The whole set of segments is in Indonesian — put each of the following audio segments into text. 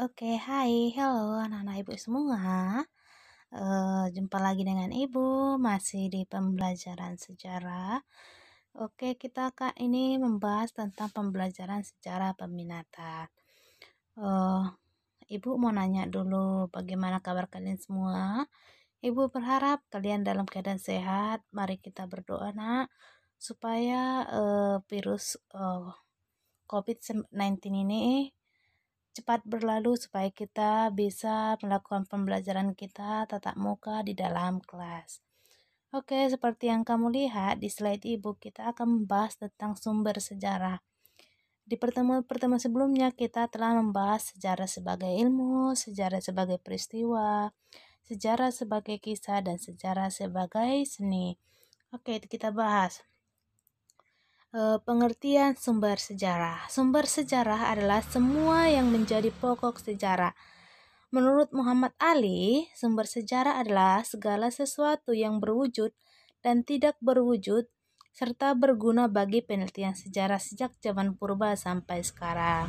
Oke, hai, hello anak-anak ibu semua. Uh, jumpa lagi dengan ibu, masih di pembelajaran sejarah. Oke, kita akan ini membahas tentang pembelajaran sejarah peminatan. Uh, eh, ibu mau nanya dulu, bagaimana kabar kalian semua? Ibu berharap kalian dalam keadaan sehat. Mari kita berdoa, Nak, supaya uh, virus uh, COVID-19 ini cepat berlalu supaya kita bisa melakukan pembelajaran kita tatap muka di dalam kelas. Oke, seperti yang kamu lihat di slide ibu, kita akan membahas tentang sumber sejarah. Di pertemuan-pertemuan sebelumnya, kita telah membahas sejarah sebagai ilmu, sejarah sebagai peristiwa, sejarah sebagai kisah, dan sejarah sebagai seni. Oke, kita bahas. Eh, pengertian sumber sejarah. Sumber sejarah adalah semua yang menjadi pokok sejarah. Menurut Muhammad Ali, sumber sejarah adalah segala sesuatu yang berwujud dan tidak berwujud serta berguna bagi penelitian sejarah sejak zaman purba sampai sekarang.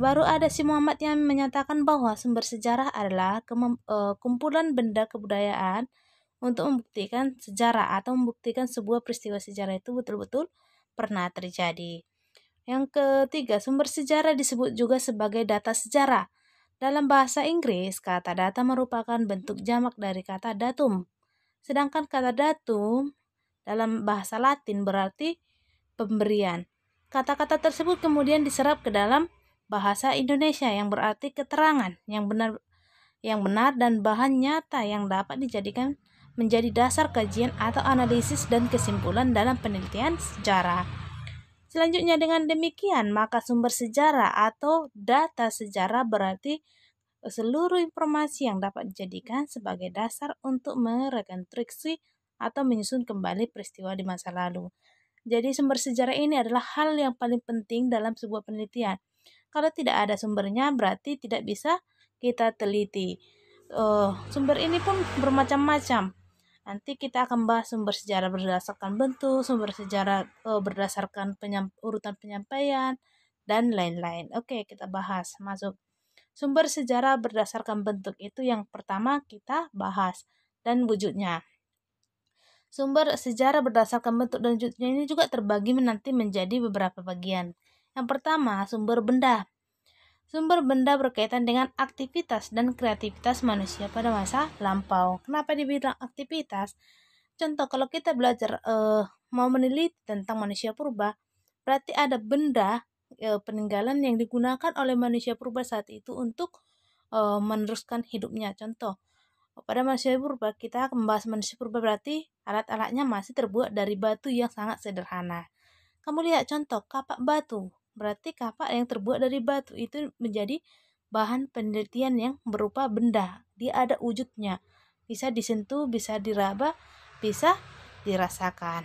Baru ada si Muhammad yang menyatakan bahwa sumber sejarah adalah eh, kumpulan benda kebudayaan untuk membuktikan sejarah atau membuktikan sebuah peristiwa sejarah itu betul-betul pernah terjadi. Yang ketiga, sumber sejarah disebut juga sebagai data sejarah. Dalam bahasa Inggris, kata data merupakan bentuk jamak dari kata datum. Sedangkan kata datum dalam bahasa Latin berarti pemberian. Kata-kata tersebut kemudian diserap ke dalam bahasa Indonesia yang berarti keterangan yang benar yang benar dan bahan nyata yang dapat dijadikan menjadi dasar kajian atau analisis dan kesimpulan dalam penelitian sejarah. Selanjutnya dengan demikian, maka sumber sejarah atau data sejarah berarti seluruh informasi yang dapat dijadikan sebagai dasar untuk merekonstruksi atau menyusun kembali peristiwa di masa lalu. Jadi sumber sejarah ini adalah hal yang paling penting dalam sebuah penelitian. Kalau tidak ada sumbernya berarti tidak bisa kita teliti. Uh, sumber ini pun bermacam-macam. Nanti kita akan bahas sumber sejarah berdasarkan bentuk, sumber sejarah uh, berdasarkan penyamp urutan penyampaian, dan lain-lain. Oke, kita bahas. Masuk. Sumber sejarah berdasarkan bentuk itu yang pertama kita bahas dan wujudnya. Sumber sejarah berdasarkan bentuk dan wujudnya ini juga terbagi nanti menjadi beberapa bagian. Yang pertama, sumber benda. Sumber benda berkaitan dengan aktivitas dan kreativitas manusia pada masa lampau. Kenapa dibilang aktivitas? Contoh kalau kita belajar uh, mau meneliti tentang manusia purba, berarti ada benda uh, peninggalan yang digunakan oleh manusia purba saat itu untuk uh, meneruskan hidupnya. Contoh pada manusia purba kita membahas manusia purba berarti alat-alatnya masih terbuat dari batu yang sangat sederhana. Kamu lihat contoh kapak batu. Berarti kapak yang terbuat dari batu itu menjadi bahan penelitian yang berupa benda. Dia ada wujudnya. Bisa disentuh, bisa diraba, bisa dirasakan.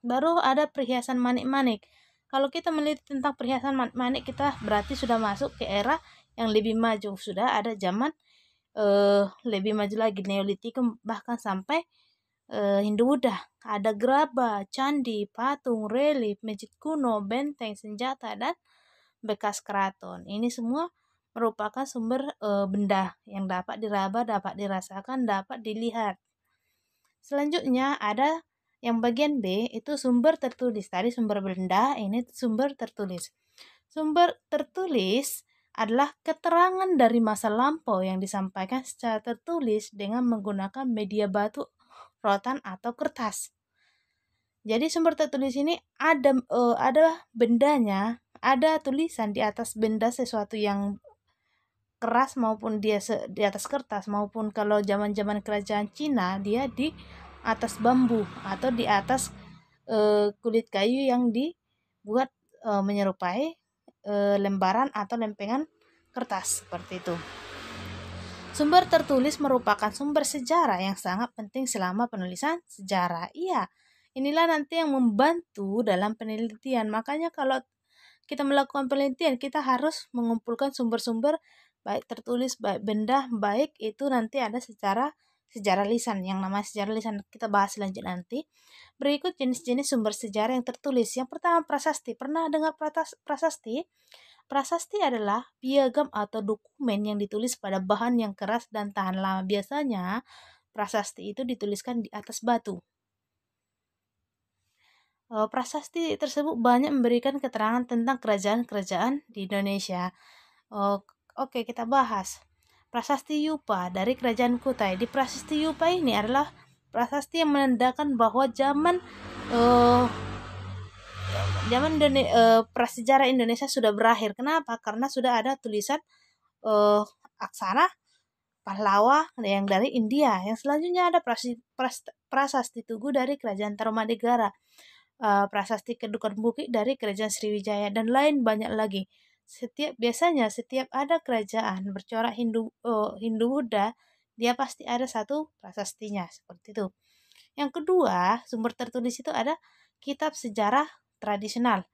Baru ada perhiasan manik-manik. Kalau kita meneliti tentang perhiasan manik-manik, kita berarti sudah masuk ke era yang lebih maju. Sudah ada zaman uh, lebih maju lagi Neolitikum bahkan sampai uh, Hindu Buddha. Ada gerabah, candi, patung, relief, masjid kuno, benteng, senjata, dan bekas keraton. Ini semua merupakan sumber uh, benda yang dapat diraba, dapat dirasakan, dapat dilihat. Selanjutnya ada yang bagian B itu sumber tertulis. Tadi sumber benda, ini sumber tertulis. Sumber tertulis adalah keterangan dari masa lampau yang disampaikan secara tertulis dengan menggunakan media batu rotan atau kertas. Jadi sumber tertulis ini ada uh, ada bendanya, ada tulisan di atas benda sesuatu yang keras maupun dia di atas kertas maupun kalau zaman-zaman kerajaan Cina dia di atas bambu atau di atas uh, kulit kayu yang dibuat uh, menyerupai uh, lembaran atau lempengan kertas seperti itu. Sumber tertulis merupakan sumber sejarah yang sangat penting selama penulisan sejarah. Iya, inilah nanti yang membantu dalam penelitian. Makanya kalau kita melakukan penelitian, kita harus mengumpulkan sumber-sumber baik tertulis, baik benda, baik itu nanti ada secara sejarah lisan yang nama sejarah lisan kita bahas lanjut nanti. Berikut jenis-jenis sumber sejarah yang tertulis. Yang pertama prasasti. Pernah dengar prasasti? Prasasti adalah piagam atau dokumen yang ditulis pada bahan yang keras dan tahan lama. Biasanya, prasasti itu dituliskan di atas batu. E, prasasti tersebut banyak memberikan keterangan tentang kerajaan-kerajaan di Indonesia. E, oke, kita bahas. Prasasti Yupa dari Kerajaan Kutai. Di Prasasti Yupa ini adalah prasasti yang menandakan bahwa zaman uh, zaman Indone uh, eh, prasejarah Indonesia sudah berakhir. Kenapa? Karena sudah ada tulisan uh, aksara pahlawa yang dari India. Yang selanjutnya ada pras pras, prasasti Tugu dari Kerajaan Tarumadegara, uh, prasasti Kedukan Bukit dari Kerajaan Sriwijaya dan lain banyak lagi. Setiap biasanya setiap ada kerajaan bercorak Hindu uh, Hindu Buddha, dia pasti ada satu prasastinya seperti itu. Yang kedua, sumber tertulis itu ada kitab sejarah tradisional.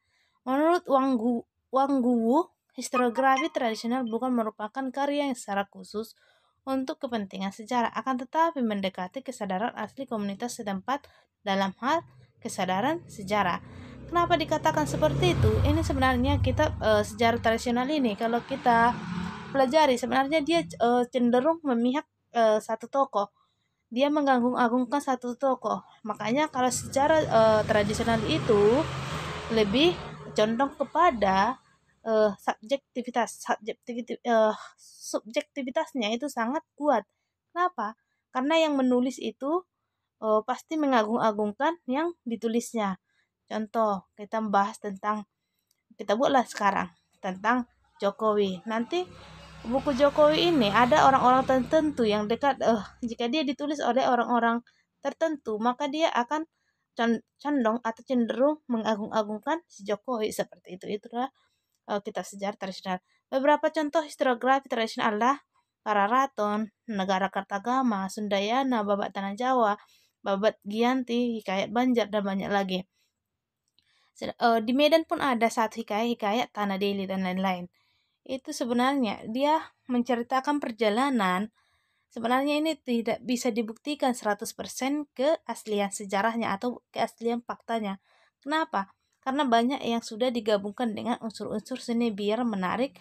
Menurut Wang, Gu, Wang Guwu, historiografi tradisional bukan merupakan karya yang secara khusus untuk kepentingan sejarah, akan tetapi mendekati kesadaran asli komunitas setempat dalam hal kesadaran sejarah. Kenapa dikatakan seperti itu? Ini sebenarnya kita e, sejarah tradisional ini kalau kita pelajari sebenarnya dia e, cenderung memihak e, satu tokoh. Dia mengganggu agungkan satu tokoh. Makanya kalau sejarah e, tradisional itu lebih condong kepada uh, subjektivitas subjektivitas uh, eh, subjektivitasnya itu sangat kuat kenapa karena yang menulis itu uh, pasti mengagung-agungkan yang ditulisnya contoh kita membahas tentang kita buatlah sekarang tentang Jokowi nanti buku Jokowi ini ada orang-orang tertentu yang dekat uh, jika dia ditulis oleh orang-orang tertentu maka dia akan condong atau cenderung mengagung-agungkan si Jokowi seperti itu. Itulah uh, eh, kita sejarah tradisional. Beberapa contoh historiografi tradisional adalah para raton, negara Kartagama, Sundayana, Babat Tanah Jawa, Babat Giyanti, Hikayat Banjar, dan banyak lagi. Eh, di Medan pun ada satu hikayat-hikayat Tanah Deli dan lain-lain. Itu sebenarnya dia menceritakan perjalanan Sebenarnya ini tidak bisa dibuktikan 100% keaslian sejarahnya atau keaslian faktanya. Kenapa? Karena banyak yang sudah digabungkan dengan unsur-unsur seni biar menarik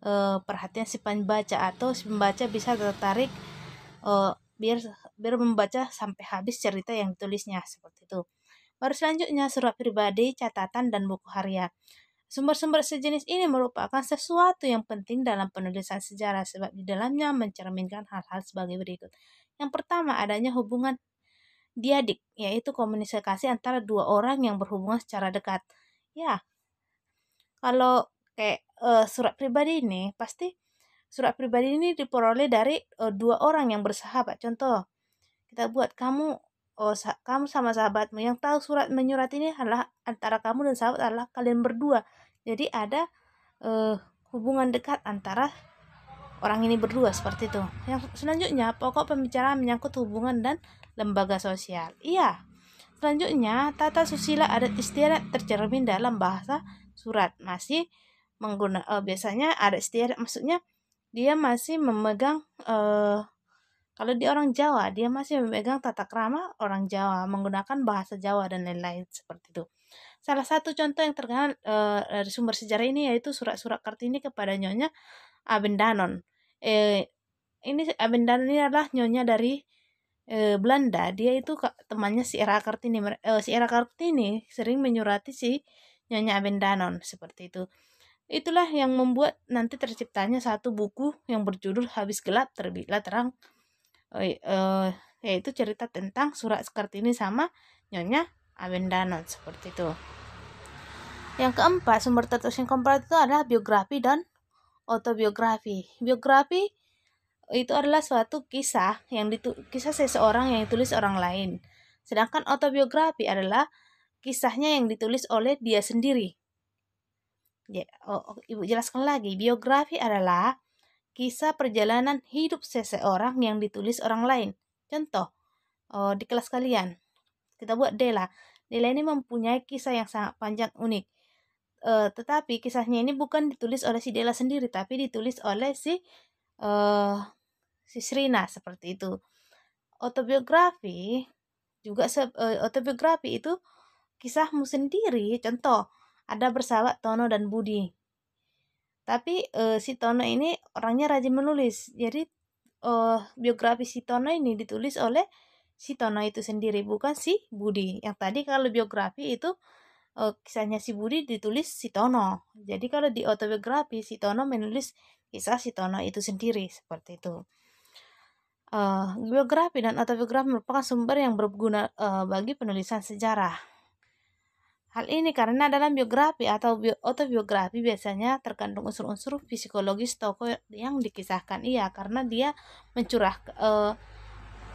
e, perhatian si pembaca atau si pembaca bisa tertarik e, biar biar membaca sampai habis cerita yang ditulisnya seperti itu. Baru selanjutnya surat pribadi, catatan dan buku harian. Sumber-sumber sejenis ini merupakan sesuatu yang penting dalam penulisan sejarah sebab di dalamnya mencerminkan hal-hal sebagai berikut. Yang pertama, adanya hubungan diadik, yaitu komunikasi antara dua orang yang berhubungan secara dekat. Ya, kalau kayak uh, surat pribadi ini, pasti surat pribadi ini diperoleh dari uh, dua orang yang bersahabat. Contoh, kita buat kamu oh, kamu sama sahabatmu yang tahu surat menyurat ini adalah antara kamu dan sahabat adalah kalian berdua jadi ada eh, hubungan dekat antara orang ini berdua seperti itu yang selanjutnya pokok pembicaraan menyangkut hubungan dan lembaga sosial iya selanjutnya tata susila adat istiadat tercermin dalam bahasa surat masih menggunakan eh, biasanya adat istiadat maksudnya dia masih memegang eh, kalau di orang Jawa, dia masih memegang tata krama orang Jawa, menggunakan bahasa Jawa dan lain-lain seperti itu. Salah satu contoh yang terkenal e, dari sumber sejarah ini yaitu surat-surat Kartini kepada nyonya Abendanon. E, ini Abendanon ini adalah nyonya dari e, Belanda. Dia itu temannya si Era Kartini. E, si Era Kartini sering menyurati si nyonya Abendanon seperti itu. Itulah yang membuat nanti terciptanya satu buku yang berjudul Habis Gelap Terbitlah Terang uh, yaitu cerita tentang surat Kartini sama Nyonya Abendanon seperti itu. Yang keempat, sumber tertulis yang komparatif itu adalah biografi dan autobiografi. Biografi itu adalah suatu kisah yang ditu kisah seseorang yang ditulis orang lain. Sedangkan autobiografi adalah kisahnya yang ditulis oleh dia sendiri. Ya, oh, oh ibu jelaskan lagi, biografi adalah kisah perjalanan hidup seseorang yang ditulis orang lain. Contoh, oh, di kelas kalian, kita buat Dela. Dela ini mempunyai kisah yang sangat panjang unik. Uh, tetapi kisahnya ini bukan ditulis oleh si Dela sendiri, tapi ditulis oleh si uh, si Srina seperti itu. Autobiografi juga se eh, autobiografi itu kisahmu sendiri. Contoh, ada bersahabat Tono dan Budi tapi uh, si Tono ini orangnya rajin menulis jadi uh, biografi si Tono ini ditulis oleh si Tono itu sendiri bukan si Budi yang tadi kalau biografi itu uh, kisahnya si Budi ditulis si Tono jadi kalau di autobiografi si Tono menulis kisah si Tono itu sendiri seperti itu uh, biografi dan autobiografi merupakan sumber yang berguna uh, bagi penulisan sejarah Hal ini karena dalam biografi atau autobiografi biasanya terkandung unsur-unsur psikologis tokoh yang dikisahkan ia karena dia mencurah e,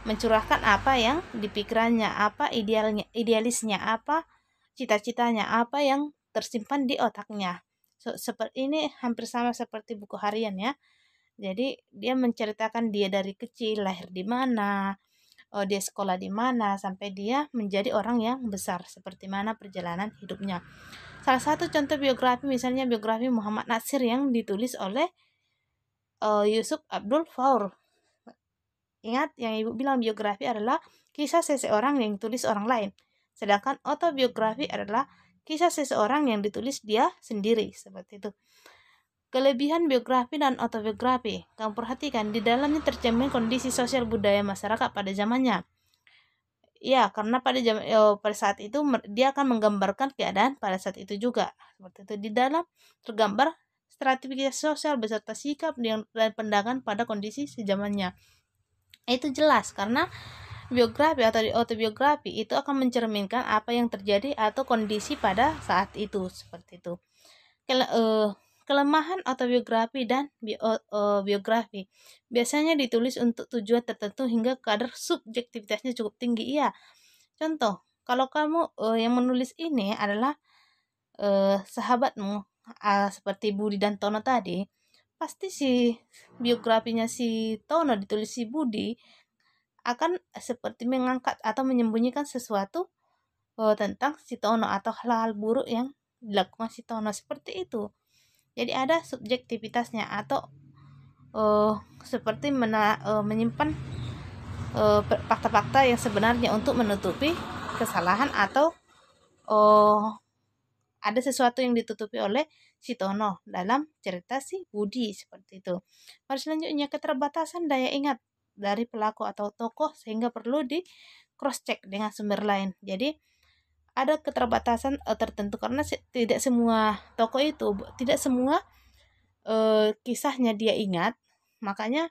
mencurahkan apa yang dipikirannya, apa idealnya, idealisnya, apa cita-citanya, apa yang tersimpan di otaknya. So, seperti ini hampir sama seperti buku harian ya. Jadi dia menceritakan dia dari kecil lahir di mana, uh, dia sekolah di mana sampai dia menjadi orang yang besar seperti mana perjalanan hidupnya. Salah satu contoh biografi misalnya biografi Muhammad Nasir yang ditulis oleh uh, Yusuf Abdul Faur. Ingat yang Ibu bilang biografi adalah kisah seseorang yang ditulis orang lain. Sedangkan autobiografi adalah kisah seseorang yang ditulis dia sendiri seperti itu. Kelebihan biografi dan autobiografi, kamu perhatikan di dalamnya tercermin kondisi sosial budaya masyarakat pada zamannya. Ya, karena pada jam, ya, pada saat itu dia akan menggambarkan keadaan pada saat itu juga. Seperti itu di dalam tergambar stratifikasi sosial beserta sikap dan pandangan pada kondisi sejamannya. Itu jelas karena biografi atau autobiografi itu akan mencerminkan apa yang terjadi atau kondisi pada saat itu seperti itu. Kalau Kelemahan autobiografi dan biografi biasanya ditulis untuk tujuan tertentu hingga kadar subjektivitasnya cukup tinggi. ya Contoh, kalau kamu uh, yang menulis ini adalah uh, sahabatmu uh, seperti Budi dan Tono tadi, pasti si biografinya si Tono ditulis si Budi akan seperti mengangkat atau menyembunyikan sesuatu uh, tentang si Tono atau hal-hal buruk yang dilakukan si Tono seperti itu. Jadi ada subjektivitasnya atau uh, seperti mena, uh, menyimpan eh, fakta-fakta uh, yang sebenarnya untuk menutupi kesalahan atau uh, ada sesuatu yang ditutupi oleh si Tono dalam cerita si Budi seperti itu. Mari selanjutnya keterbatasan daya ingat dari pelaku atau tokoh sehingga perlu di cross check dengan sumber lain. Jadi ada keterbatasan uh, tertentu karena se tidak semua toko itu tidak semua uh, kisahnya dia ingat makanya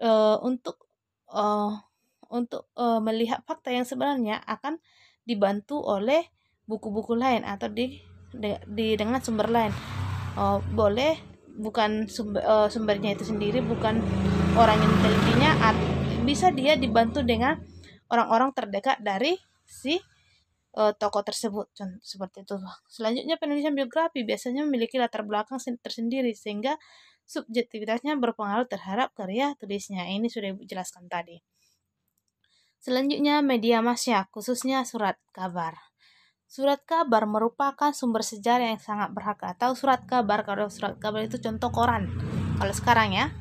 uh, untuk uh, untuk uh, melihat fakta yang sebenarnya akan dibantu oleh buku-buku lain atau di, de, di dengan sumber lain uh, boleh bukan sumber, uh, sumbernya itu sendiri bukan orang yang telitinya bisa dia dibantu dengan orang-orang terdekat dari si uh, eh, tokoh tersebut seperti itu selanjutnya penulisan biografi biasanya memiliki latar belakang tersendiri sehingga subjektivitasnya berpengaruh terhadap karya tulisnya ini sudah ibu jelaskan tadi selanjutnya media masya khususnya surat kabar Surat kabar merupakan sumber sejarah yang sangat berharga. Tahu surat kabar? Kalau surat kabar itu contoh koran. Kalau sekarang ya,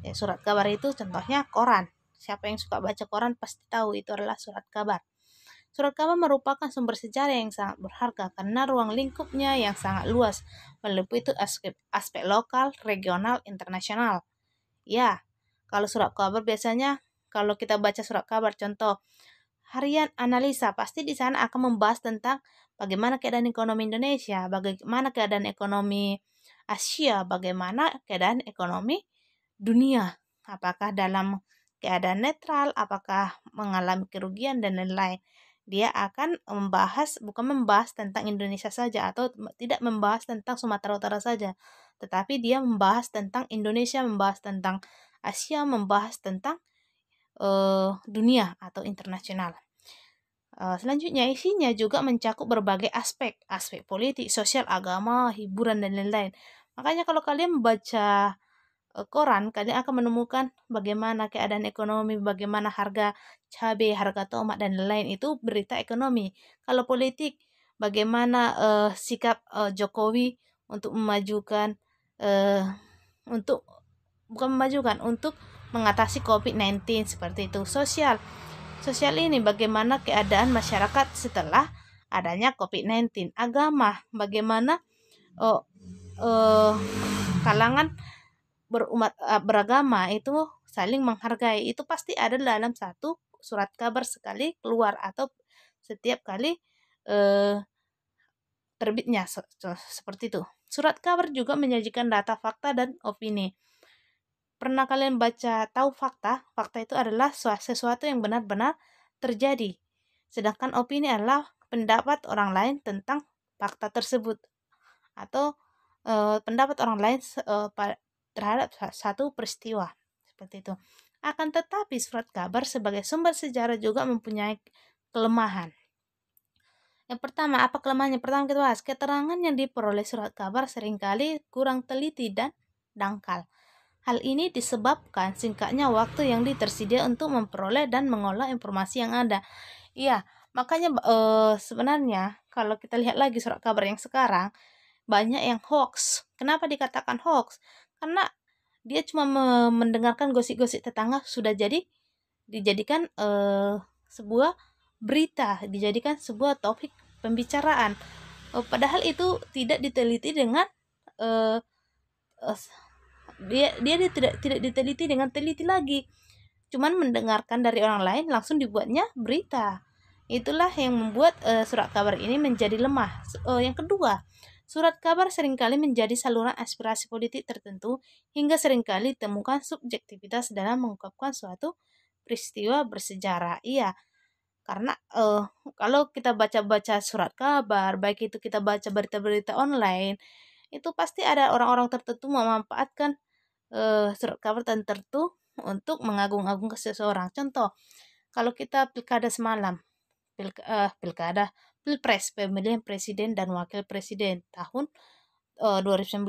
ya surat kabar itu contohnya koran. Siapa yang suka baca koran pasti tahu itu adalah surat kabar. Surat kabar merupakan sumber sejarah yang sangat berharga karena ruang lingkupnya yang sangat luas, meliputi aspek, aspek lokal, regional, internasional. Ya, kalau surat kabar biasanya kalau kita baca surat kabar contoh harian analisa pasti di sana akan membahas tentang bagaimana keadaan ekonomi Indonesia, bagaimana keadaan ekonomi Asia, bagaimana keadaan ekonomi dunia. Apakah dalam keadaan netral, apakah mengalami kerugian dan lain-lain dia akan membahas bukan membahas tentang Indonesia saja atau tidak membahas tentang Sumatera Utara saja, tetapi dia membahas tentang Indonesia, membahas tentang Asia, membahas tentang uh, dunia atau internasional. Eh, selanjutnya isinya juga mencakup berbagai aspek, aspek politik, sosial, agama, hiburan dan lain-lain. Makanya kalau kalian membaca Eh, koran kalian akan menemukan bagaimana keadaan ekonomi, bagaimana harga cabai, harga tomat dan lain-lain itu berita ekonomi. Kalau politik bagaimana uh, sikap uh, Jokowi untuk memajukan uh, untuk bukan memajukan untuk mengatasi COVID-19 seperti itu. Sosial. Sosial ini bagaimana keadaan masyarakat setelah adanya COVID-19. Agama bagaimana uh, uh, kalangan berumat e, beragama itu saling menghargai itu pasti ada dalam satu surat kabar sekali keluar atau setiap kali eh, terbitnya seperti itu. Surat kabar juga menyajikan data fakta dan opini. Pernah kalian baca tahu fakta? Fakta itu adalah sesuatu yang benar-benar terjadi. Sedangkan opini adalah pendapat orang lain tentang fakta tersebut atau Uh, pendapat orang lain uh, terhadap satu peristiwa seperti itu. Akan tetapi surat kabar sebagai sumber sejarah juga mempunyai kelemahan. Yang pertama, apa kelemahannya? Pertama kita bahas, keterangan yang diperoleh surat kabar seringkali kurang teliti dan dangkal. Hal ini disebabkan singkatnya waktu yang tersedia untuk memperoleh dan mengolah informasi yang ada. Iya, makanya e, sebenarnya kalau kita lihat lagi surat kabar yang sekarang, banyak yang hoax. Kenapa dikatakan hoax? karena dia cuma mendengarkan gosip-gosip tetangga sudah jadi dijadikan uh, sebuah berita dijadikan sebuah topik pembicaraan uh, padahal itu tidak diteliti dengan uh, uh, dia dia tidak tidak diteliti dengan teliti lagi cuman mendengarkan dari orang lain langsung dibuatnya berita itulah yang membuat uh, surat kabar ini menjadi lemah uh, yang kedua Surat kabar seringkali menjadi saluran aspirasi politik tertentu hingga seringkali ditemukan subjektivitas dalam mengungkapkan suatu peristiwa bersejarah. Iya, karena uh, kalau kita baca-baca surat kabar, baik itu kita baca berita-berita online, itu pasti ada orang-orang tertentu memanfaatkan uh, surat kabar tertentu untuk mengagung agung ke seseorang. Contoh, kalau kita pilkada semalam, pilk uh, pilkada Pilpres, pemilihan presiden dan wakil presiden tahun uh, 2019.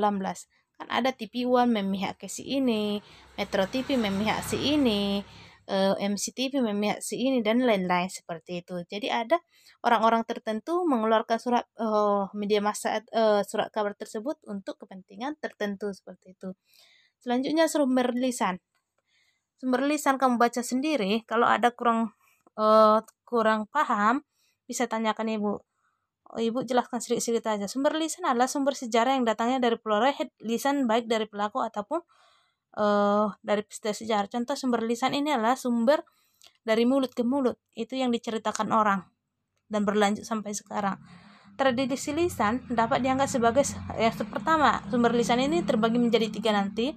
Kan ada TV One memihak ke si ini, Metro TV memihak si ini, uh, MCTV memihak si ini dan lain-lain seperti itu. Jadi ada orang-orang tertentu mengeluarkan surat uh, media massa uh, surat kabar tersebut untuk kepentingan tertentu seperti itu. Selanjutnya sumber lisan. Sumber lisan kamu baca sendiri kalau ada kurang uh, kurang paham bisa tanyakan ibu. Oh, ibu jelaskan sedikit-sedikit aja. Sumber lisan adalah sumber sejarah yang datangnya dari perolehan lisan baik dari pelaku ataupun uh, dari peristiwa sejarah. Contoh sumber lisan ini adalah sumber dari mulut ke mulut, itu yang diceritakan orang dan berlanjut sampai sekarang. Tradisi lisan dapat dianggap sebagai ya, pertama, sumber lisan ini terbagi menjadi tiga nanti.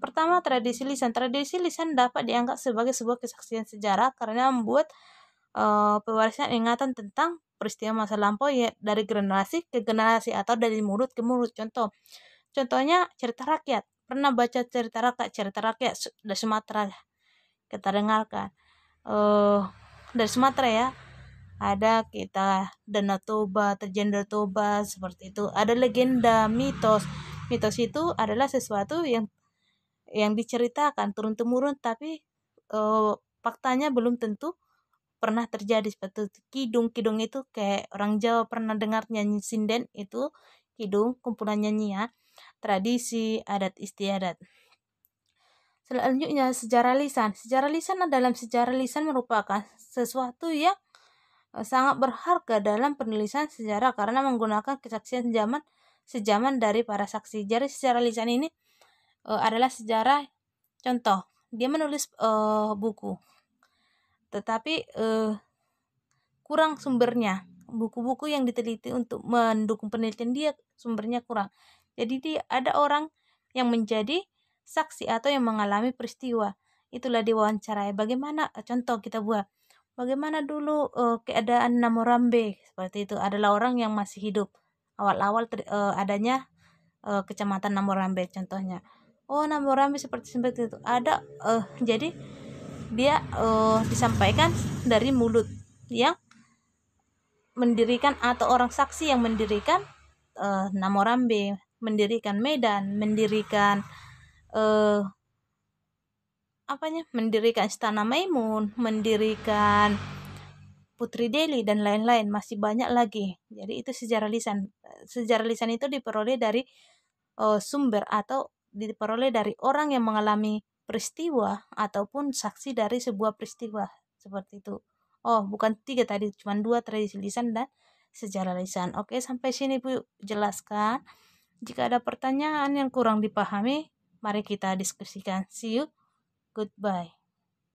Pertama, tradisi lisan. Tradisi lisan dapat dianggap sebagai sebuah kesaksian sejarah karena membuat uh, eh, pewarisan ingatan tentang peristiwa masa lampau ya dari generasi ke generasi atau dari mulut ke mulut contoh contohnya cerita rakyat pernah baca cerita rakyat cerita rakyat dari Sumatera kita dengarkan uh, dari Sumatera ya ada kita Danau Toba, Terjender Toba seperti itu. Ada legenda, mitos. Mitos itu adalah sesuatu yang yang diceritakan turun temurun tapi uh, faktanya belum tentu pernah terjadi seperti itu. Kidung, kidung itu kayak orang Jawa pernah dengar nyanyi sinden itu kidung, kumpulan nyanyian, tradisi, adat istiadat. Selanjutnya sejarah lisan. Sejarah lisan dalam sejarah lisan merupakan sesuatu yang eh, sangat berharga dalam penulisan sejarah karena menggunakan kesaksian zaman sejaman dari para saksi. Jadi sejarah lisan ini eh, adalah sejarah contoh. Dia menulis uh, buku tetapi eh, kurang sumbernya buku-buku yang diteliti untuk mendukung penelitian dia sumbernya kurang jadi dia ada orang yang menjadi saksi atau yang mengalami peristiwa itulah diwawancarai bagaimana eh, contoh kita buat bagaimana dulu uh, keadaan Namorambe seperti itu adalah orang yang masih hidup awal-awal uh, adanya uh, kecamatan Namorambe contohnya oh Namorambe seperti seperti itu ada uh, jadi dia uh, disampaikan dari mulut yang mendirikan atau orang saksi yang mendirikan uh, Namorambe, mendirikan Medan, mendirikan uh, apanya? mendirikan Istana Maimun, mendirikan Putri Deli dan lain-lain masih banyak lagi. Jadi itu sejarah lisan. Sejarah lisan itu diperoleh dari uh, sumber atau diperoleh dari orang yang mengalami peristiwa ataupun saksi dari sebuah peristiwa seperti itu. Oh, bukan tiga tadi, cuma dua tradisi lisan dan sejarah lisan. Oke, sampai sini Bu jelaskan. Jika ada pertanyaan yang kurang dipahami, mari kita diskusikan. See you. Goodbye.